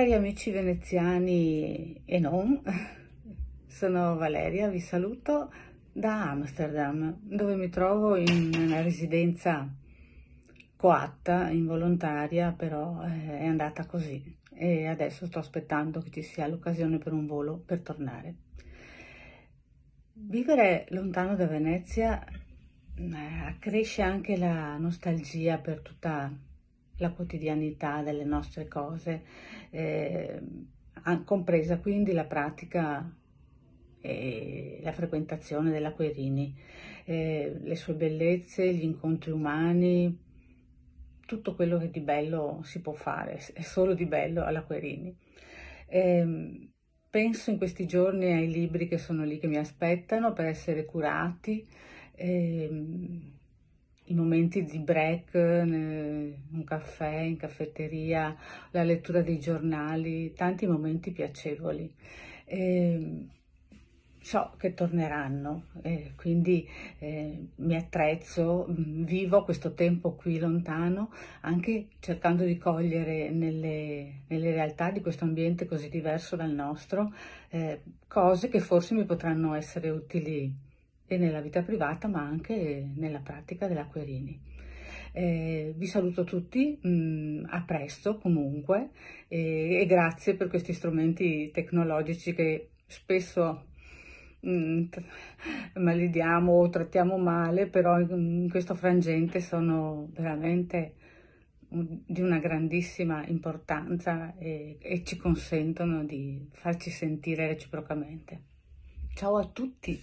Cari amici veneziani e non, sono Valeria, vi saluto da Amsterdam, dove mi trovo in una residenza coatta, involontaria, però eh, è andata così e adesso sto aspettando che ci sia l'occasione per un volo per tornare. Vivere lontano da Venezia eh, accresce anche la nostalgia per tutta la quotidianità delle nostre cose, eh, compresa quindi la pratica e la frequentazione della Querini, eh, le sue bellezze, gli incontri umani, tutto quello che di bello si può fare, è solo di bello alla Querini. Eh, penso in questi giorni ai libri che sono lì che mi aspettano per essere curati. Eh, i momenti di break, eh, un caffè in caffetteria, la lettura dei giornali, tanti momenti piacevoli. E ehm, so che torneranno, eh, quindi eh, mi attrezzo, mm, vivo questo tempo qui lontano, anche cercando di cogliere nelle, nelle realtà di questo ambiente così diverso dal nostro eh, cose che forse mi potranno essere utili e nella vita privata ma anche nella pratica dell'acquerini. Eh, vi saluto tutti, mh, mm, a presto comunque e, e, grazie per questi strumenti tecnologici che spesso mh, mm, malediamo o trattiamo male, però in, in questo frangente sono veramente di una grandissima importanza e, e ci consentono di farci sentire reciprocamente. Ciao a tutti!